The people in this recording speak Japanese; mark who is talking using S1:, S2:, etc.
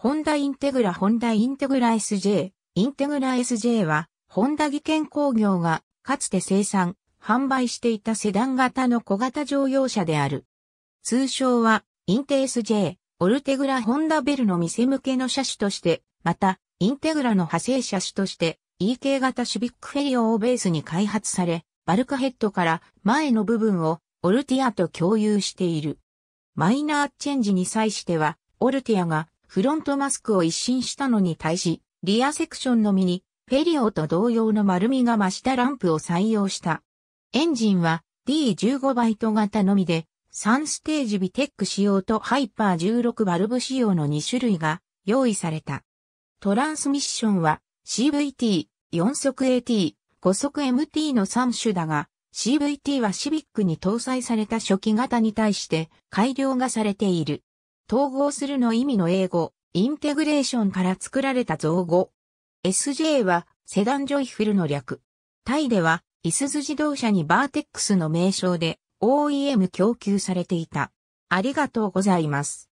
S1: ホンダインテグラホンダインテグラ SJ、インテグラ SJ は、ホンダ技研工業が、かつて生産、販売していたセダン型の小型乗用車である。通称は、インテ SJ、オルテグラホンダベルの店向けの車種として、また、インテグラの派生車種として、EK 型シビックフェリオをベースに開発され、バルクヘッドから前の部分をオルティアと共有している。マイナーチェンジに際しては、オルティアがフロントマスクを一新したのに対し、リアセクションのみに、フェリオと同様の丸みが増したランプを採用した。エンジンは D15 バイト型のみで、3ステージビテック仕様とハイパー16バルブ仕様の2種類が用意された。トランスミッションは CVT、4速 AT、5速 MT の3種だが、CVT はシビックに搭載された初期型に対して改良がされている。統合するの意味の英語、インテグレーションから作られた造語。SJ はセダンジョイフルの略。タイでは、イスズ自動車にバーテックスの名称で OEM 供給されていた。ありがとうございます。